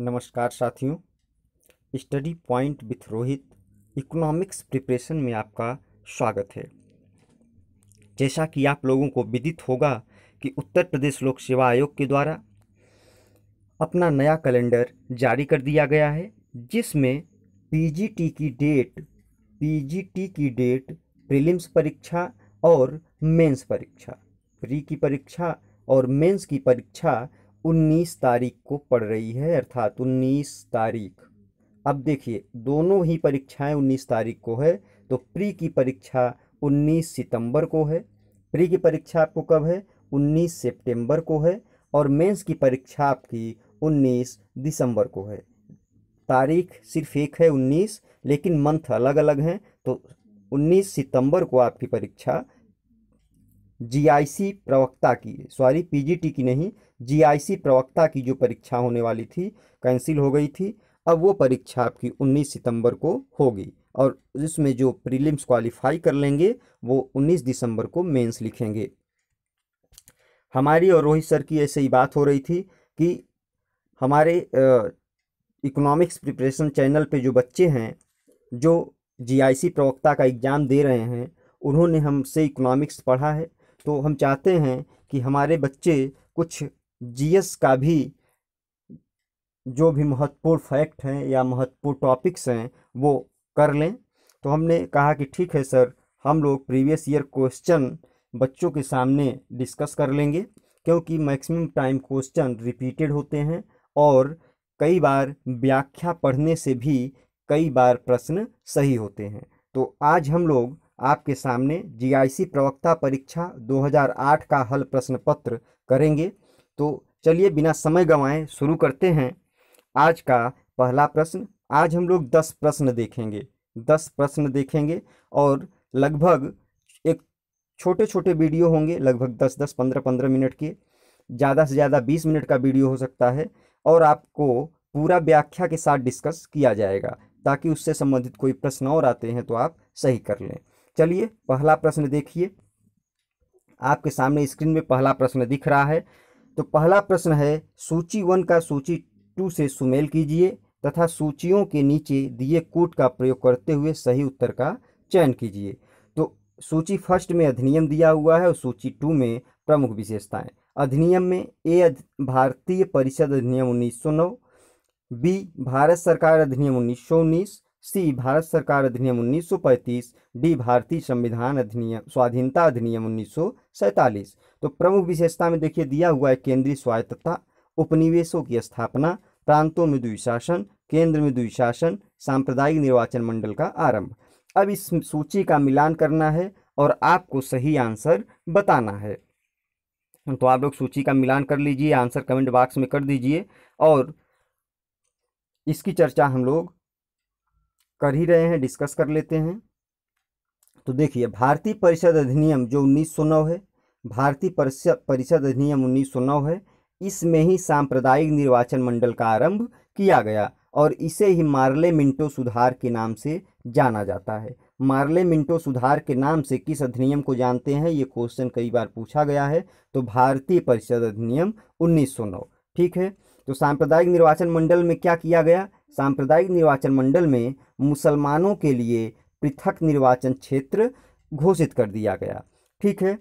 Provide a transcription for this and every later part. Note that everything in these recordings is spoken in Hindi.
नमस्कार साथियों study point with Rohit economics preparation में आपका स्वागत है जैसा कि आप लोगों को विदित होगा कि उत्तर प्रदेश लोक सेवा आयोग के द्वारा अपना नया कैलेंडर जारी कर दिया गया है जिसमें पीजीटी की डेट पीजीटी की डेट प्रीलिम्स परीक्षा और मेंस परीक्षा प्री की परीक्षा और मेंस की परीक्षा उन्नीस तारीख को पड़ रही है अर्थात उन्नीस तारीख अब देखिए दोनों ही परीक्षाएं उन्नीस तारीख को है तो प्री की परीक्षा उन्नीस सितंबर को है प्री की परीक्षा आपको कब है उन्नीस सितंबर को है और मेंस की परीक्षा आपकी उन्नीस दिसंबर को है तारीख सिर्फ एक है उन्नीस लेकिन मंथ अलग अलग हैं तो उन्नीस सितंबर को आपकी परीक्षा जीआईसी प्रवक्ता की सॉरी पीजीटी की नहीं जीआईसी प्रवक्ता की जो परीक्षा होने वाली थी कैंसिल हो गई थी अब वो परीक्षा आपकी 19 सितंबर को होगी और इसमें जो प्रीलिम्स क्वालिफाई कर लेंगे वो 19 दिसंबर को मेंस लिखेंगे हमारी और रोहित सर की ऐसे ही बात हो रही थी कि हमारे इकोनॉमिक्स प्रिपरेशन चैनल पे जो बच्चे हैं जो जीआईसी प्रवक्ता का एग्ज़ाम दे रहे हैं उन्होंने हमसे इकोनॉमिक्स पढ़ा है तो हम चाहते हैं कि हमारे बच्चे कुछ जीएस का भी जो भी महत्वपूर्ण फैक्ट हैं या महत्वपूर्ण टॉपिक्स हैं वो कर लें तो हमने कहा कि ठीक है सर हम लोग प्रीवियस ईयर क्वेश्चन बच्चों के सामने डिस्कस कर लेंगे क्योंकि मैक्सिमम टाइम क्वेश्चन रिपीटेड होते हैं और कई बार व्याख्या पढ़ने से भी कई बार प्रश्न सही होते हैं तो आज हम लोग आपके सामने जीआईसी प्रवक्ता परीक्षा 2008 का हल प्रश्न पत्र करेंगे तो चलिए बिना समय गंवाएं शुरू करते हैं आज का पहला प्रश्न आज हम लोग दस प्रश्न देखेंगे दस प्रश्न देखेंगे और लगभग एक छोटे छोटे वीडियो होंगे लगभग दस दस पंद्रह पंद्रह मिनट के ज़्यादा से ज़्यादा बीस मिनट का वीडियो हो सकता है और आपको पूरा व्याख्या के साथ डिस्कस किया जाएगा ताकि उससे संबंधित कोई प्रश्न और आते हैं तो आप सही कर लें चलिए पहला प्रश्न देखिए आपके सामने स्क्रीन में पहला प्रश्न दिख रहा है तो पहला प्रश्न है सूची वन का सूची टू से सुमेल कीजिए तथा सूचियों के नीचे दिए कोट का प्रयोग करते हुए सही उत्तर का चयन कीजिए तो सूची फर्स्ट में अधिनियम दिया हुआ है और सूची टू में प्रमुख विशेषताएं अधिनियम में ए भारतीय परिषद अधिनियम उन्नीस बी भारत सरकार अधिनियम उन्नीस सी भारत सरकार अधिनियम 1935 डी भारतीय संविधान अधिनियम स्वाधीनता अधिनियम उन्नीस तो प्रमुख विशेषता में देखिए दिया हुआ है केंद्रीय स्वायत्तता उपनिवेशों की स्थापना प्रांतों में द्विशासन केंद्र में द्विशासन सांप्रदायिक निर्वाचन मंडल का आरंभ अब इस सूची का मिलान करना है और आपको सही आंसर बताना है तो आप लोग सूची का मिलान कर लीजिए आंसर कमेंट बॉक्स में कर दीजिए और इसकी चर्चा हम लोग कर ही रहे हैं डिस्कस कर लेते हैं तो देखिए भारतीय परिषद अधिनियम जो उन्नीस है भारतीय परिषद अधिनियम उन्नीस है इसमें ही सांप्रदायिक निर्वाचन मंडल का आरंभ किया गया और इसे ही मार्ले मिंटो सुधार के नाम से जाना जाता है मार्ले मिंटो सुधार के नाम से किस अधिनियम को जानते हैं ये क्वेश्चन कई बार पूछा गया है तो भारतीय परिषद अधिनियम 1909 ठीक है तो सांप्रदायिक निर्वाचन मंडल में क्या किया गया सांप्रदायिक निर्वाचन मंडल में मुसलमानों के लिए पृथक निर्वाचन क्षेत्र घोषित कर दिया गया ठीक है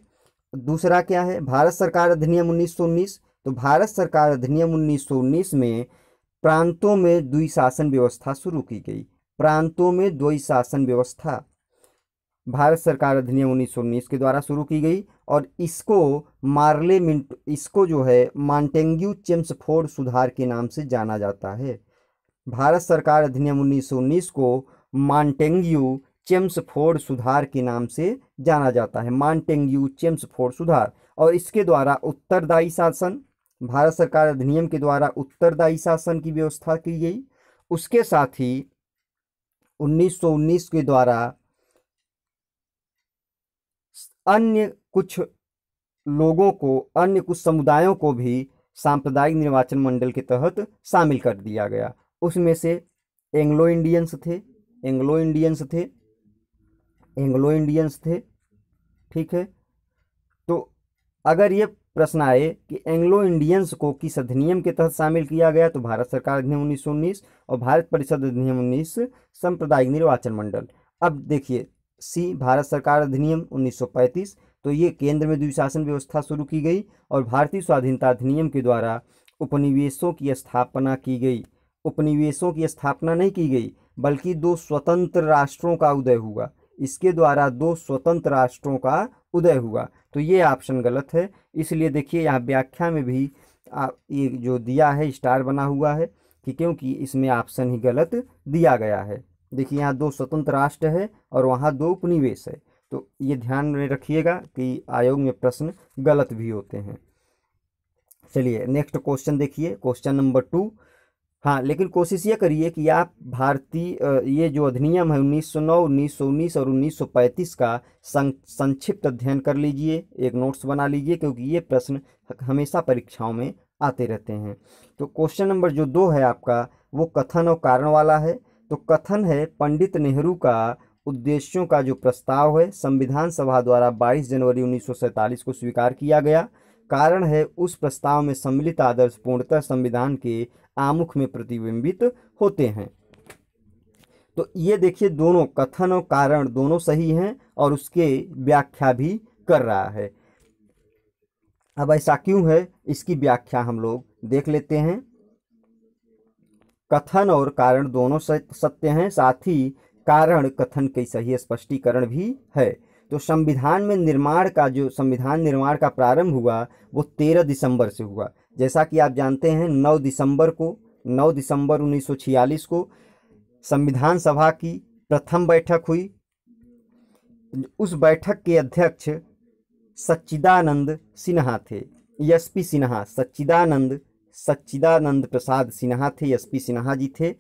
दूसरा क्या है भारत सरकार अधिनियम उन्नीस तो भारत सरकार अधिनियम उन्नीस में प्रांतों में द्वि शासन व्यवस्था शुरू की गई प्रांतों में द्वि शासन व्यवस्था भारत सरकार अधिनियम उन्नीस के द्वारा शुरू की गई और इसको मार्ले मिंट इसको जो है मॉन्टेंग्यू चेम्सफोर्ड सुधार के नाम से जाना जाता है भारत सरकार अधिनियम उन्नीस को चेम्स फोर्ड सुधार के नाम से जाना जाता है चेम्स फोर्ड सुधार और इसके द्वारा उत्तरदायी शासन भारत सरकार अधिनियम के द्वारा उत्तरदायी शासन की व्यवस्था की गई उसके साथ ही 1919 के द्वारा अन्य कुछ लोगों को अन्य कुछ समुदायों को भी सांप्रदायिक निर्वाचन मंडल के तहत शामिल कर दिया गया उसमें से एंग्लो इंडियंस थे एंग्लो इंडियंस थे एंग्लो इंडियंस थे ठीक है तो अगर ये प्रश्न आए कि एंग्लो इंडियंस को किस अधिनियम के तहत शामिल किया गया तो भारत सरकार अधिनियम उन्नीस और भारत परिषद अधिनियम उन्नीस सांप्रदायिक निर्वाचन मंडल अब देखिए सी भारत सरकार अधिनियम 1935 तो ये केंद्र में द्विशासन व्यवस्था शुरू की गई और भारतीय स्वाधीनता अधिनियम के द्वारा उपनिवेशों की स्थापना की गई उपनिवेशों की स्थापना नहीं की गई बल्कि दो स्वतंत्र राष्ट्रों का उदय हुआ इसके द्वारा दो स्वतंत्र राष्ट्रों का उदय हुआ तो ये ऑप्शन गलत है इसलिए देखिए यहाँ व्याख्या में भी आ, ये जो दिया है स्टार बना हुआ है कि क्योंकि इसमें ऑप्शन ही गलत दिया गया है देखिए यहाँ दो स्वतंत्र राष्ट्र है और वहाँ दो उपनिवेश है तो ये ध्यान में रखिएगा कि आयोग में प्रश्न गलत भी होते हैं चलिए नेक्स्ट क्वेश्चन देखिए क्वेश्चन नंबर टू हाँ लेकिन कोशिश ये करिए कि आप भारतीय ये जो अधिनियम है उन्नीस सौ नौ उन्नीस सौ उन्नीस और उन्नीस सौ पैंतीस का संक्षिप्त अध्ययन कर लीजिए एक नोट्स बना लीजिए क्योंकि ये प्रश्न हमेशा परीक्षाओं में आते रहते हैं तो क्वेश्चन नंबर जो दो है आपका वो कथन और कारण वाला है तो कथन है पंडित नेहरू का उद्देश्यों का जो प्रस्ताव है संविधान सभा द्वारा 22 जनवरी उन्नीस को स्वीकार किया गया कारण है उस प्रस्ताव में सम्मिलित आदर्श पूर्णतः संविधान के आमुख में प्रतिबिंबित होते हैं तो ये देखिए दोनों कथन और कारण दोनों सही हैं और उसके व्याख्या भी कर रहा है अब ऐसा क्यों है इसकी व्याख्या हम लोग देख लेते हैं कथन और कारण दोनों सत्य हैं साथ ही कारण कथन के सही स्पष्टीकरण भी है तो संविधान में निर्माण का जो संविधान निर्माण का प्रारंभ हुआ वो तेरह दिसंबर से हुआ जैसा कि आप जानते हैं नौ दिसंबर को नौ दिसंबर उन्नीस को संविधान सभा की प्रथम बैठक हुई उस बैठक के अध्यक्ष सच्चिदानंद सिन्हा थे एसपी सिन्हा सच्चिदानंद सच्चिदानंद प्रसाद सिन्हा थे एसपी सिन्हा जी थे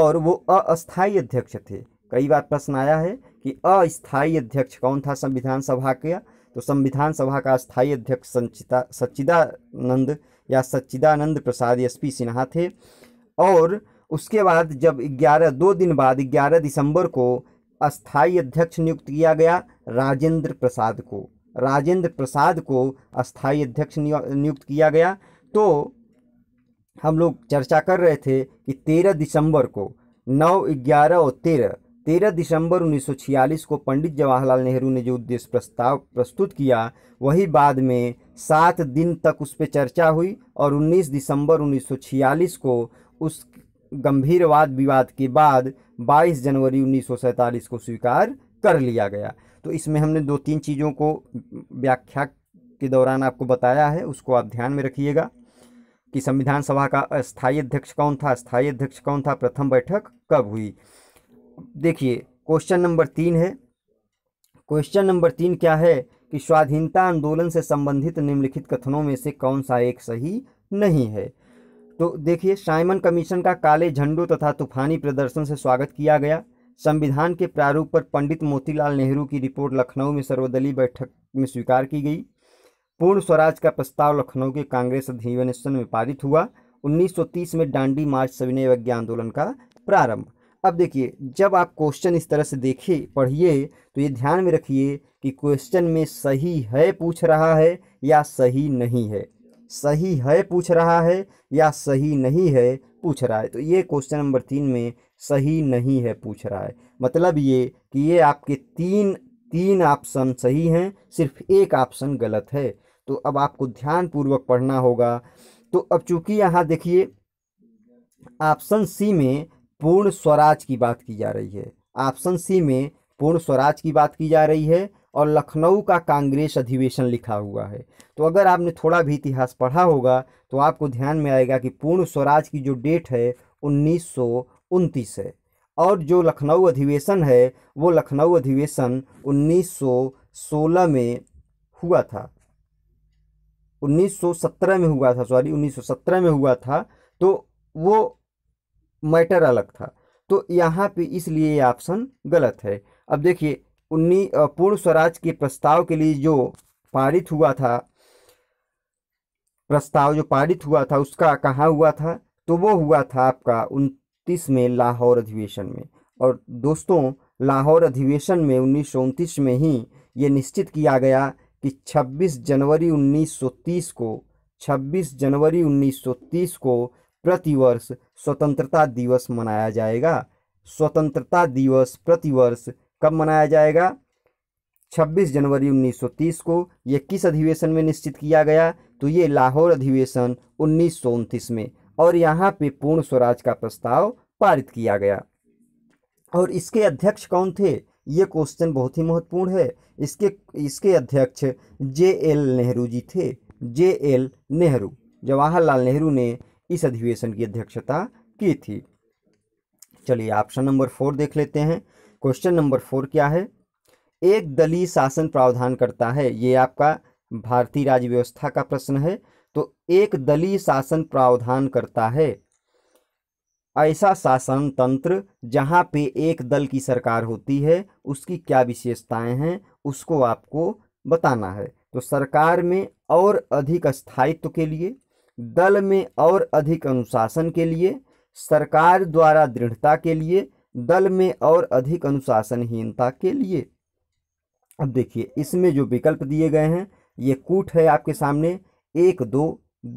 और वो अस्थाई अध्यक्ष थे कई बार प्रश्न आया है कि अस्थायी अध्यक्ष कौन था संविधान सभा का तो संविधान सभा का स्थायी अध्यक्ष संचिता सच्चिदानंद या सच्चिदानंद प्रसाद एस पी सिन्हा थे और उसके बाद जब ग्यारह दो दिन बाद ग्यारह दिसंबर को अस्थाई अध्यक्ष नियुक्त किया गया राजेंद्र प्रसाद को राजेंद्र प्रसाद को अस्थाई अध्यक्ष नियुक्त किया गया तो हम लोग चर्चा कर रहे थे कि तेरह दिसंबर को नौ ग्यारह और तेरह तेरह दिसंबर 1946 को पंडित जवाहरलाल नेहरू ने जो उद्देश्य प्रस्ताव प्रस्तुत किया वही बाद में सात दिन तक उस पर चर्चा हुई और 19 दिसंबर 1946 को उस गंभीर वाद विवाद के बाद 22 जनवरी 1947 को स्वीकार कर लिया गया तो इसमें हमने दो तीन चीज़ों को व्याख्या के दौरान आपको बताया है उसको आप ध्यान में रखिएगा कि संविधान सभा का स्थायी अध्यक्ष कौन था स्थायी अध्यक्ष कौन था प्रथम बैठक कब हुई देखिए क्वेश्चन नंबर तीन है क्वेश्चन नंबर तीन क्या है कि स्वाधीनता आंदोलन से संबंधित निम्नलिखित कथनों में से कौन सा एक सही नहीं है तो देखिए साइमन कमीशन का काले झंडों तथा तूफानी प्रदर्शन से स्वागत किया गया संविधान के प्रारूप पर पंडित मोतीलाल नेहरू की रिपोर्ट लखनऊ में सर्वदलीय बैठक में स्वीकार की गई पूर्ण स्वराज का प्रस्ताव लखनऊ के कांग्रेस अधिवेशन में पारित हुआ 1930 में डांडी मार्च सविनय यज्ञ आंदोलन का प्रारंभ अब देखिए जब आप क्वेश्चन इस तरह से देखिए पढ़िए तो ये ध्यान में रखिए कि क्वेश्चन में सही है पूछ रहा है या सही नहीं है सही है पूछ रहा है या सही नहीं है पूछ रहा है तो ये क्वेश्चन नंबर तीन में सही नहीं है पूछ रहा है मतलब ये कि ये आपके तीन तीन ऑप्शन सही हैं सिर्फ एक ऑप्शन गलत है तो अब आपको ध्यानपूर्वक पढ़ना होगा तो अब चूंकि यहाँ देखिए ऑप्शन सी में पूर्ण स्वराज की बात की जा रही है ऑप्शन सी में पूर्ण स्वराज की बात की जा रही है और लखनऊ का कांग्रेस अधिवेशन लिखा हुआ है तो अगर आपने थोड़ा भी इतिहास पढ़ा होगा तो आपको ध्यान में आएगा कि पूर्ण स्वराज की जो डेट है उन्नीस है और जो लखनऊ अधिवेशन है वो लखनऊ अधिवेशन 1916 में हुआ था 1917 में हुआ था सॉरी 1917 में हुआ था तो वो मैटर अलग था तो यहाँ पे इसलिए ये ऑप्शन गलत है अब देखिए उन्नीस पूर्ण स्वराज के प्रस्ताव के लिए जो पारित हुआ था प्रस्ताव जो पारित हुआ था उसका कहाँ हुआ था तो वो हुआ था आपका उनतीस में लाहौर अधिवेशन में और दोस्तों लाहौर अधिवेशन में उन्नीस में ही ये निश्चित किया गया कि 26 जनवरी 1930 को 26 जनवरी 1930 को प्रतिवर्ष स्वतंत्रता दिवस मनाया जाएगा स्वतंत्रता दिवस प्रतिवर्ष कब मनाया जाएगा 26 जनवरी 1930 को यह किस अधिवेशन में निश्चित किया गया तो ये लाहौर अधिवेशन उन्नीस में और यहाँ पे पूर्ण स्वराज का प्रस्ताव पारित किया गया और इसके अध्यक्ष कौन थे ये क्वेश्चन बहुत ही महत्वपूर्ण है इसके इसके अध्यक्ष जे एल नेहरू जी थे जे एल नेहरू जवाहरलाल नेहरू ने इस अधिवेशन की अध्यक्षता की थी चलिए ऑप्शन नंबर फोर देख लेते हैं क्वेश्चन नंबर फोर क्या है एक दलीय शासन प्रावधान करता है ये आपका भारतीय राज्य व्यवस्था का प्रश्न है तो एक दलीय शासन प्रावधान करता है ऐसा शासन तंत्र जहाँ पे एक दल की सरकार होती है उसकी क्या विशेषताएं हैं उसको आपको बताना है तो सरकार में और अधिक स्थायित्व के लिए दल में और अधिक अनुशासन के लिए सरकार द्वारा दृढ़ता के लिए दल में और अधिक अनुशासनहीनता के लिए अब देखिए इसमें जो विकल्प दिए गए हैं ये कूट है आपके सामने एक दो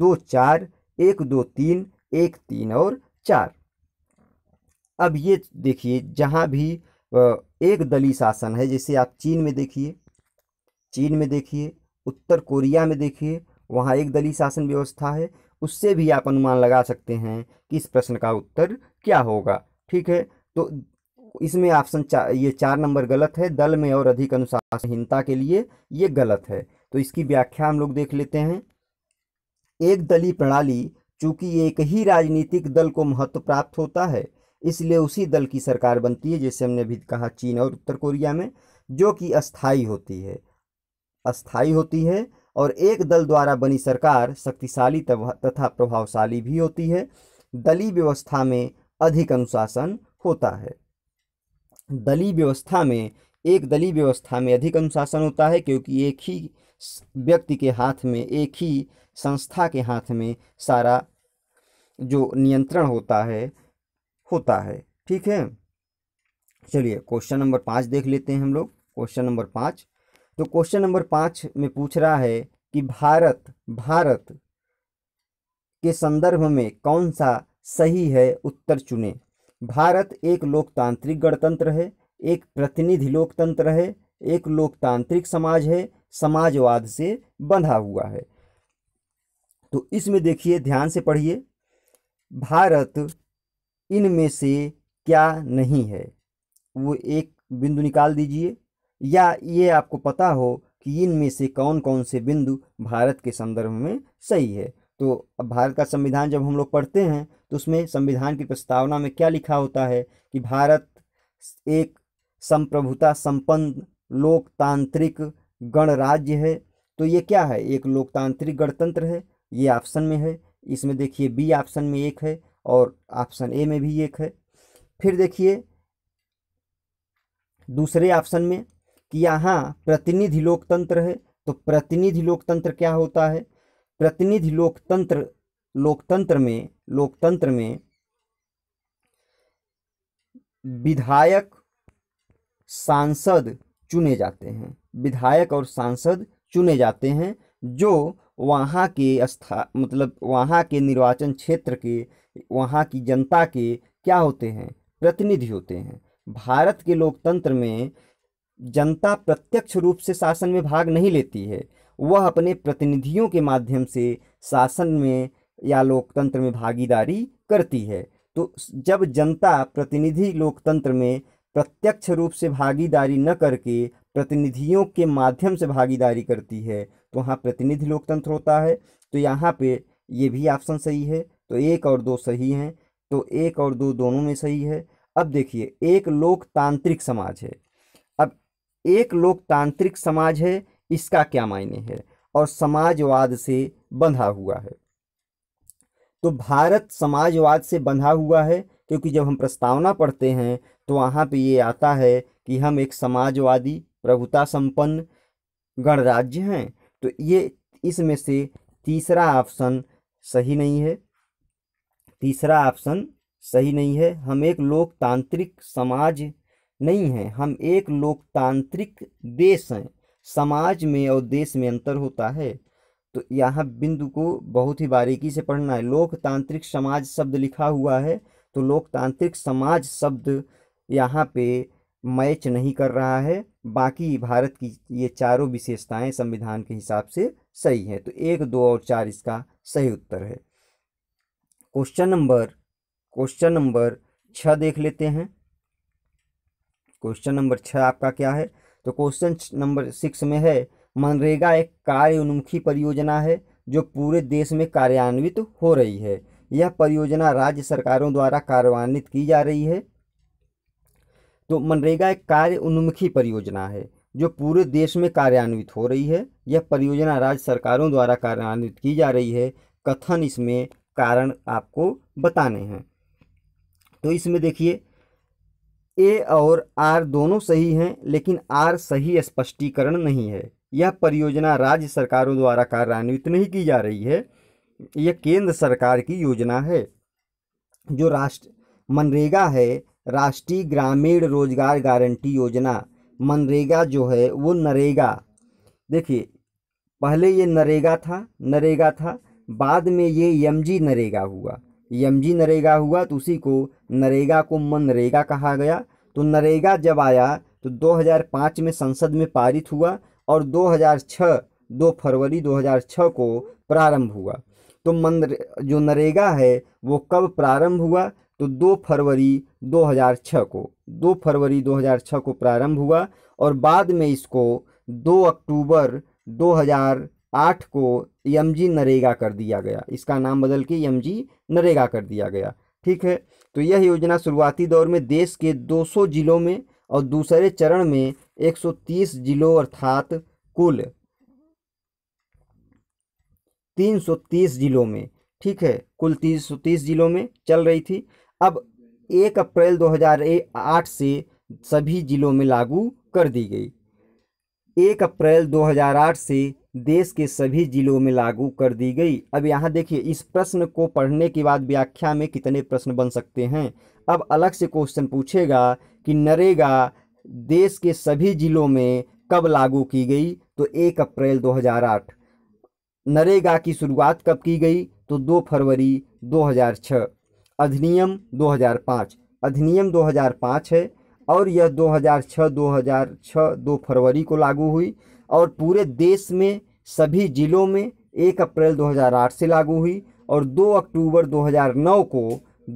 दो चार एक दो तीन एक तीन और चार अब ये देखिए जहाँ भी एक दली शासन है जैसे आप चीन में देखिए चीन में देखिए उत्तर कोरिया में देखिए वहाँ एक दलीय शासन व्यवस्था है उससे भी आप अनुमान लगा सकते हैं कि इस प्रश्न का उत्तर क्या होगा ठीक है तो इसमें ऑप्शन चार ये चार नंबर गलत है दल में और अधिक अनुशासनहीनता के लिए ये गलत है तो इसकी व्याख्या हम लोग देख लेते हैं एक दली प्रणाली चूंकि एक ही राजनीतिक दल को महत्व प्राप्त होता है इसलिए उसी दल की सरकार बनती है जैसे हमने भी कहा चीन और उत्तर कोरिया में जो कि अस्थाई होती है अस्थाई होती है और एक दल द्वारा बनी सरकार शक्तिशाली तथा प्रभावशाली भी होती है दली व्यवस्था में अधिक अनुशासन होता है दली व्यवस्था में एक दलीय व्यवस्था में अधिक अनुशासन होता है क्योंकि एक ही व्यक्ति के हाथ में एक ही संस्था के हाथ में सारा जो नियंत्रण होता है होता है ठीक है चलिए क्वेश्चन नंबर पाँच देख लेते हैं हम लोग क्वेश्चन नंबर पाँच तो क्वेश्चन नंबर पाँच में पूछ रहा है कि भारत भारत के संदर्भ में कौन सा सही है उत्तर चुने भारत एक लोकतांत्रिक गणतंत्र है एक प्रतिनिधि लोकतंत्र है एक लोकतांत्रिक समाज है समाजवाद से बंधा हुआ है तो इसमें देखिए ध्यान से पढ़िए भारत इनमें से क्या नहीं है वो एक बिंदु निकाल दीजिए या ये आपको पता हो कि इनमें से कौन कौन से बिंदु भारत के संदर्भ में सही है तो अब भारत का संविधान जब हम लोग पढ़ते हैं तो उसमें संविधान की प्रस्तावना में क्या लिखा होता है कि भारत एक संप्रभुता संपन्न लोकतांत्रिक गणराज्य है तो ये क्या है एक लोकतांत्रिक गणतंत्र है ये ऑप्शन में है इसमें देखिए बी ऑप्शन में एक है और ऑप्शन ए में भी एक है फिर देखिए दूसरे ऑप्शन में कि यहाँ प्रतिनिधि लोकतंत्र है तो प्रतिनिधि लोकतंत्र क्या होता है प्रतिनिधि लोकतंत्र लोकतंत्र में लोकतंत्र में विधायक सांसद चुने जाते हैं विधायक और सांसद चुने जाते हैं जो वहाँ के स्था मतलब वहाँ के निर्वाचन क्षेत्र के वहाँ की जनता के क्या होते हैं प्रतिनिधि होते हैं भारत के लोकतंत्र में जनता प्रत्यक्ष रूप से शासन में भाग नहीं लेती है वह अपने प्रतिनिधियों के माध्यम से शासन में या लोकतंत्र में भागीदारी करती है तो जब जनता प्रतिनिधि लोकतंत्र में प्रत्यक्ष रूप से भागीदारी न करके प्रतिनिधियों के माध्यम से भागीदारी करती है तो वहाँ प्रतिनिधि लोकतंत्र होता है तो यहाँ पे ये भी ऑप्शन सही है तो एक और दो सही हैं तो एक और दो दोनों में सही है अब देखिए एक लोकतांत्रिक समाज है एक लोकतांत्रिक समाज है इसका क्या मायने है और समाजवाद से बंधा हुआ है तो भारत समाजवाद से बंधा हुआ है क्योंकि जब हम प्रस्तावना पढ़ते हैं तो वहाँ पे ये आता है कि हम एक समाजवादी प्रभुता संपन्न गणराज्य हैं तो ये इसमें से तीसरा ऑप्शन सही नहीं है तीसरा ऑप्शन सही नहीं है हम एक लोकतांत्रिक समाज नहीं हैं हम एक लोकतांत्रिक देश हैं समाज में और देश में अंतर होता है तो यहाँ बिंदु को बहुत ही बारीकी से पढ़ना है लोकतांत्रिक समाज शब्द लिखा हुआ है तो लोकतांत्रिक समाज शब्द यहाँ पे मैच नहीं कर रहा है बाकी भारत की ये चारों विशेषताएं संविधान के हिसाब से सही है तो एक दो और चार इसका सही उत्तर है क्वेश्चन नंबर क्वेश्चन नंबर छः देख लेते हैं क्वेश्चन नंबर छः आपका क्या है तो क्वेश्चन नंबर सिक्स में है मनरेगा एक कार्य उन्मुखी परियोजना है जो पूरे देश में कार्यान्वित हो रही है यह परियोजना राज्य सरकारों द्वारा कार्यान्वित की जा रही है तो मनरेगा एक कार्य उन्मुखी परियोजना है जो पूरे देश में कार्यान्वित हो रही है यह परियोजना राज्य सरकारों द्वारा कार्यान्वित की जा रही है कथन इसमें कारण आपको बताने हैं तो इसमें देखिए ए और आर दोनों सही हैं लेकिन आर सही स्पष्टीकरण नहीं है यह परियोजना राज्य सरकारों द्वारा कार्यान्वित नहीं की जा रही है यह केंद्र सरकार की योजना है जो राष्ट्र मनरेगा है राष्ट्रीय ग्रामीण रोजगार गारंटी योजना मनरेगा जो है वो नरेगा देखिए पहले ये नरेगा था नरेगा था बाद में ये एम जी नरेगा हुआ यमजी नरेगा हुआ तो उसी को नरेगा को मनरेगा कहा गया तो नरेगा जब आया तो 2005 में संसद में पारित हुआ और 2006 दो फरवरी 2006 को प्रारंभ हुआ तो मन जो नरेगा है वो कब प्रारंभ हुआ तो 2 फरवरी 2006 को 2 फरवरी 2006 को प्रारंभ हुआ और बाद में इसको 2 अक्टूबर आठ को एम जी नरेगा कर दिया गया इसका नाम बदल के एम जी नरेगा कर दिया गया ठीक है तो यह योजना शुरुआती दौर में देश के 200 जिलों में और दूसरे चरण में 130 जिलों अर्थात कुल 330 जिलों में ठीक है कुल 330 जिलों में चल रही थी अब 1 अप्रैल 2008 से सभी जिलों में लागू कर दी गई एक अप्रैल 2008 से देश के सभी जिलों में लागू कर दी गई अब यहाँ देखिए इस प्रश्न को पढ़ने के बाद व्याख्या में कितने प्रश्न बन सकते हैं अब अलग से क्वेश्चन पूछेगा कि नरेगा देश के सभी जिलों में कब लागू की गई तो एक अप्रैल 2008 नरेगा की शुरुआत कब की गई तो दो फरवरी 2006 अधिनियम 2005 अधिनियम 2005 है और यह 2006 2006 दो फरवरी को लागू हुई और पूरे देश में सभी ज़िलों में 1 अप्रैल 2008 से लागू हुई और 2 अक्टूबर 2009 को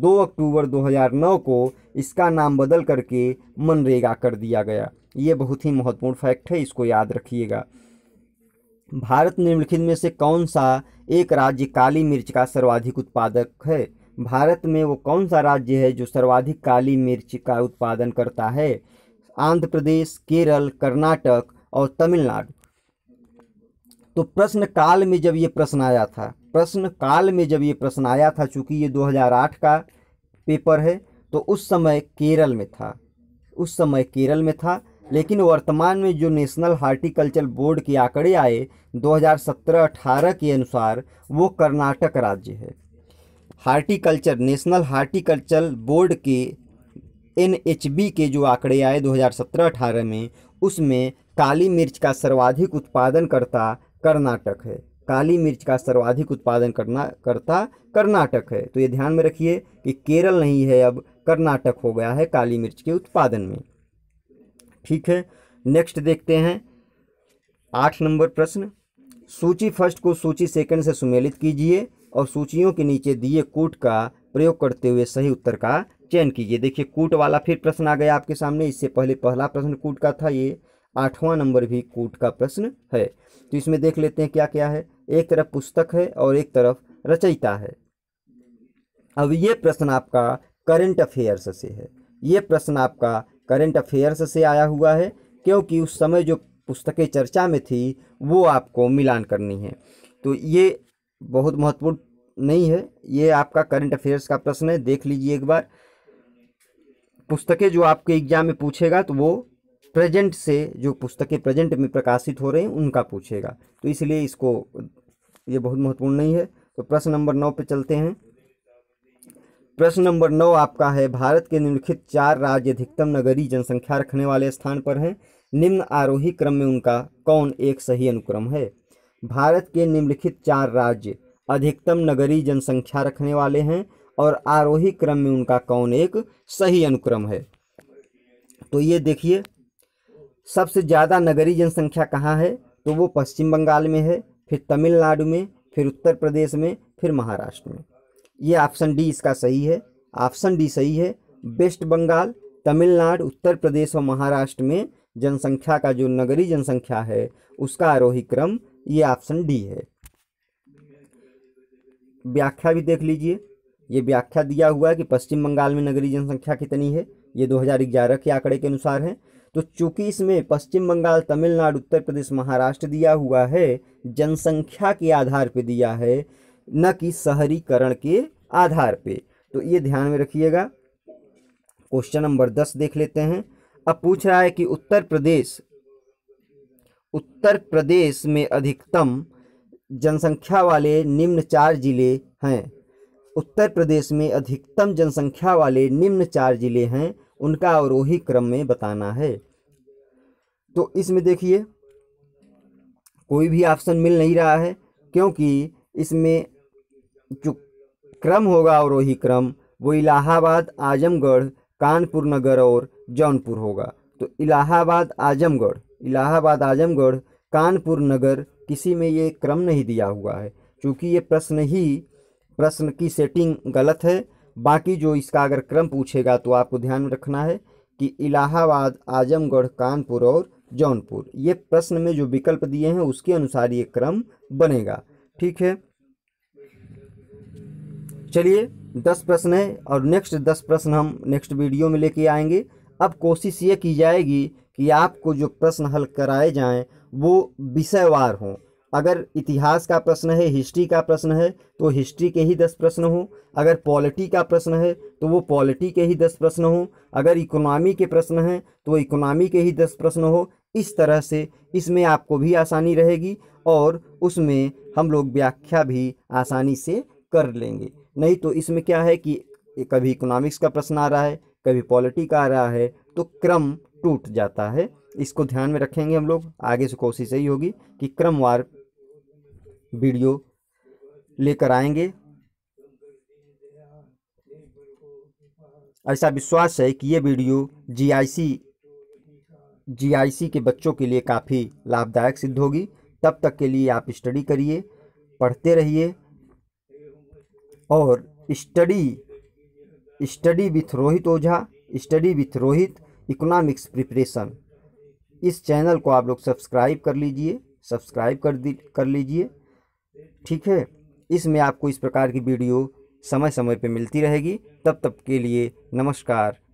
2 अक्टूबर 2009 को इसका नाम बदल करके मनरेगा कर दिया गया ये बहुत ही महत्वपूर्ण फैक्ट है इसको याद रखिएगा भारत निम्नलिखित में से कौन सा एक राज्य काली मिर्च का सर्वाधिक उत्पादक है भारत में वो कौन सा राज्य है जो सर्वाधिक काली मिर्च का उत्पादन करता है आंध्र प्रदेश केरल कर्नाटक और तमिलनाडु तो प्रश्न काल में जब ये प्रश्न आया था प्रश्न काल में जब ये प्रश्न आया था चूंकि ये 2008 का पेपर है तो उस समय केरल में था उस समय केरल में था लेकिन वर्तमान में जो नेशनल हार्टिकल्चर बोर्ड के आंकड़े आए 2017-18 के अनुसार वो कर्नाटक राज्य है हार्टिकल्चर नेशनल हार्टिकल्चर बोर्ड के एन के जो आंकड़े आए 2017-18 में उसमें काली मिर्च का सर्वाधिक उत्पादन करता कर्नाटक है काली मिर्च का सर्वाधिक उत्पादन करना करता कर्नाटक है तो ये ध्यान में रखिए कि केरल नहीं है अब कर्नाटक हो गया है काली मिर्च के उत्पादन में ठीक है नेक्स्ट देखते हैं आठ नंबर प्रश्न सूची फर्स्ट को सूची सेकंड से सुमेलित कीजिए और सूचियों के नीचे दिए कूट का प्रयोग करते हुए सही उत्तर का चयन कीजिए देखिए कूट वाला फिर प्रश्न आ गया आपके सामने इससे पहले पहला प्रश्न कूट का था ये आठवां नंबर भी कूट का प्रश्न है तो इसमें देख लेते हैं क्या क्या है एक तरफ पुस्तक है और एक तरफ रचयिता है अब ये प्रश्न आपका करंट अफेयर्स से है ये प्रश्न आपका करंट अफेयर्स से आया हुआ है क्योंकि उस समय जो पुस्तकें चर्चा में थी वो आपको मिलान करनी है तो ये बहुत महत्वपूर्ण नहीं है ये आपका करंट अफेयर्स का प्रश्न है देख लीजिए एक बार पुस्तकें जो आपके एग्जाम में पूछेगा तो वो प्रेजेंट से जो पुस्तकें प्रेजेंट में प्रकाशित हो रही हैं उनका पूछेगा तो इसलिए इसको ये बहुत महत्वपूर्ण नहीं है तो प्रश्न नंबर नौ पे चलते हैं प्रश्न नंबर नौ आपका है भारत के निम्नलिखित चार राज्य अधिकतम नगरीय जनसंख्या रखने वाले स्थान पर हैं निम्न आरोही क्रम में उनका कौन एक सही अनुक्रम है भारत के निम्नलिखित चार राज्य अधिकतम नगरीय जनसंख्या रखने वाले हैं और आरोही क्रम में उनका कौन एक सही अनुक्रम है तो ये देखिए सबसे ज़्यादा नगरीय जनसंख्या कहाँ है तो वो पश्चिम बंगाल में है फिर तमिलनाडु में फिर उत्तर प्रदेश में फिर महाराष्ट्र में ये ऑप्शन डी इसका सही है ऑप्शन डी सही है वेस्ट बंगाल तमिलनाडु उत्तर प्रदेश और महाराष्ट्र में जनसंख्या का जो नगरीय जनसंख्या है उसका आरोही क्रम ये ऑप्शन डी है व्याख्या भी देख लीजिए ये व्याख्या दिया हुआ है कि पश्चिम बंगाल में नगरीय जनसंख्या कितनी है ये 2011 के आंकड़े के अनुसार है तो चूंकि इसमें पश्चिम बंगाल तमिलनाडु उत्तर प्रदेश महाराष्ट्र दिया हुआ है जनसंख्या के आधार पर दिया है न कि शहरीकरण के आधार पर तो ये ध्यान में रखिएगा क्वेश्चन नंबर दस देख लेते हैं अब पूछ रहा है कि उत्तर प्रदेश उत्तर प्रदेश में अधिकतम जनसंख्या वाले निम्न चार जिले हैं उत्तर प्रदेश में अधिकतम जनसंख्या वाले निम्न चार जिले हैं उनका अवरोही क्रम में बताना है तो इसमें देखिए कोई भी ऑप्शन मिल नहीं रहा है क्योंकि इसमें जो क्रम होगा अवरोही क्रम वो इलाहाबाद आजमगढ़ कानपुर नगर और जौनपुर होगा तो इलाहाबाद आजमगढ़ इलाहाबाद आजमगढ़ कानपुर नगर किसी में ये क्रम नहीं दिया हुआ है क्योंकि ये प्रश्न ही प्रश्न की सेटिंग गलत है बाकी जो इसका अगर क्रम पूछेगा तो आपको ध्यान में रखना है कि इलाहाबाद आजमगढ़ कानपुर और जौनपुर ये प्रश्न में जो विकल्प दिए हैं उसके अनुसार ये क्रम बनेगा ठीक है चलिए दस प्रश्न है और नेक्स्ट दस प्रश्न हम नेक्स्ट वीडियो में लेके आएंगे अब कोशिश ये की जाएगी कि आपको जो प्रश्न हल कराए जाएं वो विषयवार हों अगर इतिहास का प्रश्न है हिस्ट्री का प्रश्न है तो हिस्ट्री के ही दस प्रश्न हों अगर पॉलिटी का प्रश्न है तो वो पॉलिटी के ही दस प्रश्न हों अगर इकोनॉमी के प्रश्न हैं तो इकोनॉमी के ही दस प्रश्न हो इस तरह से इसमें आपको भी आसानी रहेगी और उसमें हम लोग व्याख्या भी आसानी से कर लेंगे नहीं तो इसमें क्या है कि कभी इकोनॉमिक्स का प्रश्न आ रहा है कभी पॉलिटी का आ रहा है तो क्रम टूट जाता है इसको ध्यान में रखेंगे हम लोग आगे से कोशिश यही होगी कि क्रमवार वीडियो लेकर आएंगे ऐसा विश्वास है कि ये वीडियो जीआईसी जीआईसी के बच्चों के लिए काफ़ी लाभदायक सिद्ध होगी तब तक के लिए आप स्टडी करिए पढ़ते रहिए और study study with Rohit Ojha study with Rohit economics preparation इस चैनल को आप लोग सब्सक्राइब कर लीजिए सब्सक्राइब कर दी कर लीजिए ठीक है इसमें आपको इस प्रकार की वीडियो समय समय पर मिलती रहेगी तब तक के लिए नमस्कार